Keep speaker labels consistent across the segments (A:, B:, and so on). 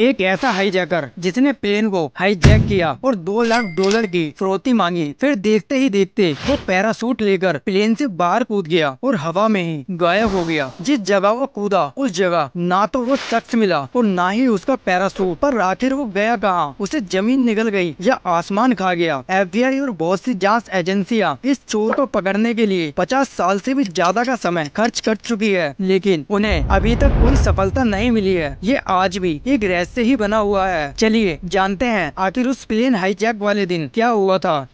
A: एक ऐसा हाईजैकर जिसने प्लेन को हाईजैक किया और दो लाख डॉलर की फिरौती मांगी फिर देखते ही देखते वो पैरासूट लेकर प्लेन से बाहर कूद गया और हवा में ही गायब हो गया जिस जगह वो कूदा उस जगह ना तो वो शख्स मिला और ना ही उसका पैरासूट पर आखिर वो गया कहा उसे जमीन निकल गई या आसमान खा गया एफ और बहुत सी जाँच एजेंसियाँ इस चोर को पकड़ने के लिए पचास साल ऐसी भी ज्यादा का समय खर्च कर चुकी है लेकिन उन्हें अभी तक कोई सफलता नहीं मिली है ये आज भी एक रहस्य से ही बना हुआ है चलिए जानते हैं आखिर उस प्लेन हाईजैक वाले दिन क्या हुआ था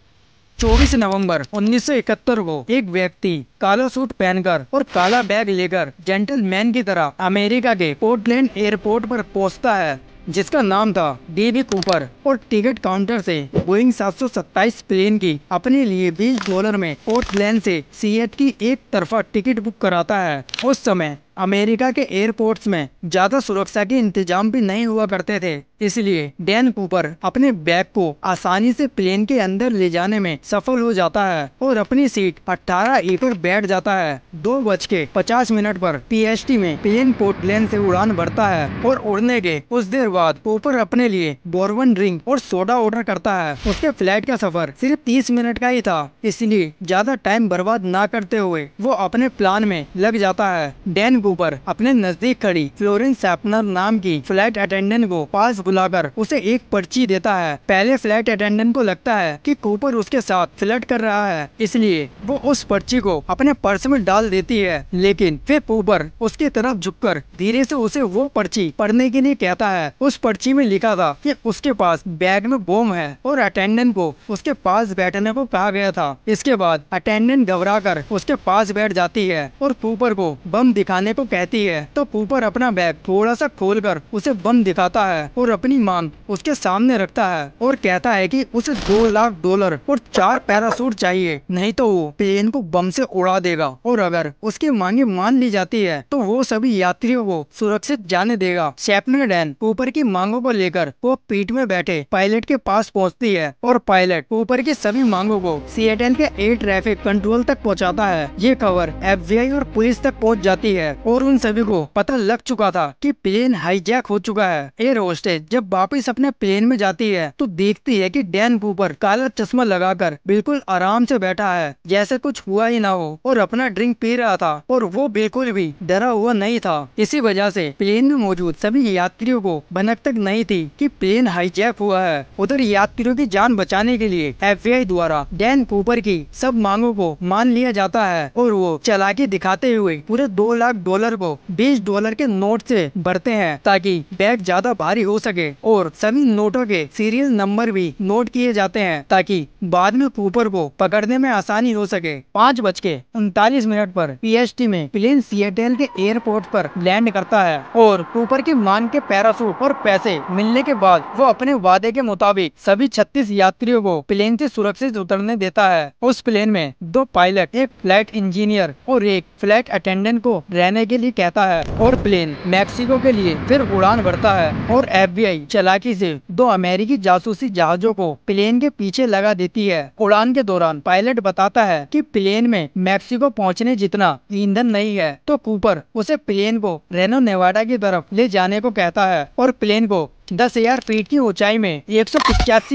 A: 24 नवंबर 1971 को एक व्यक्ति काला सूट पहनकर और काला बैग लेकर जेंटलमैन की तरह अमेरिका के पोर्टलैंड एयरपोर्ट पर पहुंचता है जिसका नाम था डेवी कूपर और टिकट काउंटर से बोइंग 727 प्लेन की अपने लिए 20 डॉलर में पोर्टलैंड से सीएट की एक तरफा टिकट बुक कराता है उस समय अमेरिका के एयरपोर्ट्स में ज़्यादा सुरक्षा के इंतजाम भी नहीं हुआ करते थे इसलिए डैन कूपर अपने बैग को आसानी से प्लेन के अंदर ले जाने में सफल हो जाता है और अपनी सीट अट्ठारह ए पर बैठ जाता है दो बज के पचास मिनट पर पीएचटी में प्लेन प्लेन से उड़ान भरता है और उड़ने के कुछ देर बाद कूपर अपने लिए बोरवन ड्रिंक और सोडा ऑर्डर करता है उसके फ्लाइट का सफर सिर्फ तीस मिनट का ही था इसलिए ज्यादा टाइम बर्बाद न करते हुए वो अपने प्लान में लग जाता है डैन टेबू पर अपने नजदीक खड़ी फ्लोरेंस सैपनर नाम की फ्लैट अटेंडेंट को पास बुलाकर उसे एक पर्ची देता है पहले फ्लैट अटेंडेंट को लगता है कि कूपर उसके साथ फ्लर्ट कर रहा है इसलिए वो उस पर्ची को अपने पर्स में डाल देती है लेकिन फिर कूपर उसके तरफ कर धीरे से उसे वो पर्ची पढ़ने के लिए कहता है उस पर्ची में लिखा था कि उसके पास बैग में बोम है और अटेंडेंट को उसके पास बैठने को कहा गया था इसके बाद अटेंडेंट घबरा कर उसके पास बैठ जाती है और कूपर को बम दिखाने को तो कहती है तो पूपर अपना बैग थोड़ा सा खोल कर उसे बम दिखाता है और अपनी मांग उसके सामने रखता है और कहता है कि उसे दो लाख डॉलर और चार पैरासूट चाहिए नहीं तो वो प्लेन को बम से उड़ा देगा और अगर उसकी मांगे मान ली जाती है तो वो सभी यात्रियों को सुरक्षित जाने देगा सैपनर डैन ऊपर की मांगों को लेकर वो पीठ में बैठे पायलट के पास पहुंचती है और पायलट ऊपर की सभी मांगों को सीएटएल के एयर ट्रैफिक कंट्रोल तक पहुंचाता है ये खबर एफ और पुलिस तक पहुंच जाती है और उन सभी को पता लग चुका था कि प्लेन हाईजैक हो चुका है एयर होस्टेज जब वापस अपने प्लेन में जाती है तो देखती है कि डैन कूपर काला चश्मा लगाकर बिल्कुल आराम से बैठा है जैसे कुछ हुआ ही ना हो और अपना ड्रिंक पी रहा था और वो बिल्कुल भी डरा हुआ नहीं था इसी वजह से प्लेन में मौजूद सभी यात्रियों को भनक तक नहीं थी कि प्लेन हाईजैक हुआ है उधर यात्रियों की जान बचाने के लिए एफ द्वारा डैन कूपर की सब मांगों को मान लिया जाता है और वो चलाकी दिखाते हुए पूरे दो लाख डॉलर डॉलर को बीस डॉलर के नोट से भरते हैं ताकि बैग ज्यादा भारी हो सके और सभी नोटों के सीरियल नंबर भी नोट किए जाते हैं ताकि बाद में कूपर को पकड़ने में आसानी हो सके पाँच बज के उनतालीस मिनट पर पीएचटी में प्लेन सीएटेल के एयरपोर्ट पर लैंड करता है और कूपर की मान के पैरासूट और पैसे मिलने के बाद वो अपने वादे के मुताबिक सभी छत्तीस यात्रियों को प्लेन ऐसी सुरक्षित उतरने देता है उस प्लेन में दो पायलट एक फ्लाइट इंजीनियर और एक फ्लाइट अटेंडेंट को रहने लेने के लिए कहता है और प्लेन मैक्सिको के लिए फिर उड़ान भरता है और एफबीआई चलाकी से दो अमेरिकी जासूसी जहाजों को प्लेन के पीछे लगा देती है उड़ान के दौरान पायलट बताता है कि प्लेन में मैक्सिको पहुंचने जितना ईंधन नहीं है तो कूपर उसे प्लेन को रेनो नेवाडा की तरफ ले जाने को कहता है और प्लेन को दस हजार फीट की ऊंचाई में एक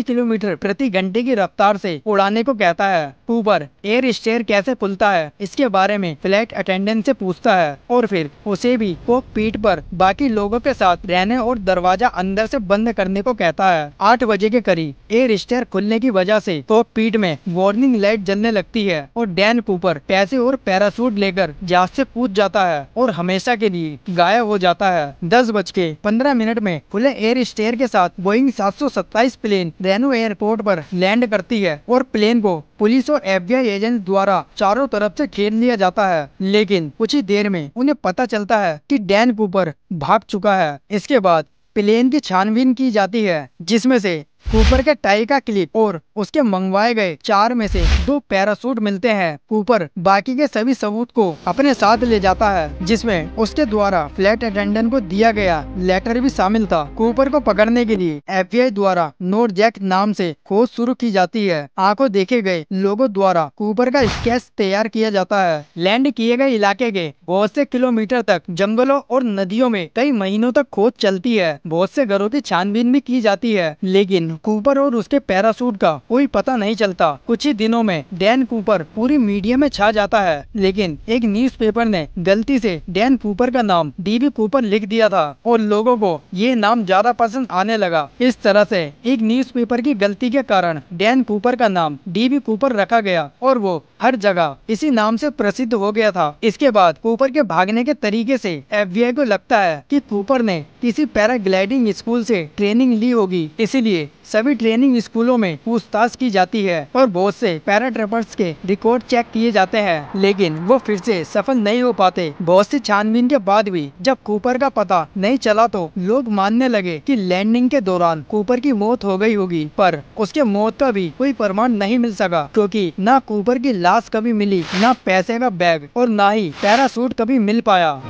A: किलोमीटर प्रति घंटे की रफ्तार से उड़ाने को कहता है ऊपर एयर स्टेयर कैसे खुलता है इसके बारे में फ्लैट अटेंडेंट से पूछता है और फिर उसे भी कोक पीठ पर बाकी लोगों के साथ रहने और दरवाजा अंदर से बंद करने को कहता है आठ बजे के करीब एयर स्टेयर खुलने की वजह ऐसी कोक पीठ में वार्निंग लाइट जलने लगती है और डैन कूपर पैसे और पैरासूट लेकर जहाज ऐसी कूद जाता है और हमेशा के लिए गायब हो जाता है दस बज के पंद्रह मिनट में खुले एयर लंबी स्टेयर के साथ बोइंग 727 प्लेन रेनो एयरपोर्ट पर लैंड करती है और प्लेन को पुलिस और एफबीआई एजेंट द्वारा चारों तरफ से घेर लिया जाता है लेकिन कुछ ही देर में उन्हें पता चलता है कि डैन कूपर भाग चुका है इसके बाद प्लेन की छानबीन की जाती है जिसमें से कूपर के टाई का क्लिप और उसके मंगवाए गए चार में से दो पैरासूट मिलते हैं कूपर बाकी के सभी सबूत को अपने साथ ले जाता है जिसमें उसके द्वारा फ्लैट अटेंडेंट को दिया गया लेटर भी शामिल था कूपर को पकड़ने के लिए एफबीआई द्वारा नोट जैक नाम से खोज शुरू की जाती है आंखों देखे गए लोगों द्वारा कूपर का स्केच तैयार किया जाता है लैंड किए गए इलाके के बहुत से किलोमीटर तक जंगलों और नदियों में कई महीनों तक खोज चलती है बहुत से घरों की छानबीन भी की जाती है लेकिन कूपर और उसके पैरासूट का कोई पता नहीं चलता कुछ ही दिनों में डैन कूपर पूरी मीडिया में छा जाता है लेकिन एक न्यूज़पेपर ने गलती से डैन कूपर का नाम डीबी कूपर लिख दिया था और लोगों को ये नाम ज्यादा पसंद आने लगा इस तरह से एक न्यूज की गलती के कारण डैन कूपर का नाम डीबी कूपर रखा गया और वो हर जगह इसी नाम से प्रसिद्ध हो गया था इसके बाद कूपर के भागने के तरीके से एफ को लगता है कि कूपर ने किसी पैराग्लाइडिंग स्कूल से ट्रेनिंग ली होगी इसीलिए सभी ट्रेनिंग स्कूलों में पूछताछ की जाती है और बहुत से पैरा ट्रेपर्स के रिकॉर्ड चेक किए जाते हैं लेकिन वो फिर से सफल नहीं हो पाते बहुत सी छानबीन के बाद भी जब कूपर का पता नहीं चला तो लोग मानने लगे कि लैंडिंग के दौरान कूपर की मौत हो गई होगी पर उसके मौत का भी कोई प्रमाण नहीं मिल सका क्योंकि न कूपर की लाश कभी मिली न पैसे का बैग और न ही पैरासूट कभी मिल पाया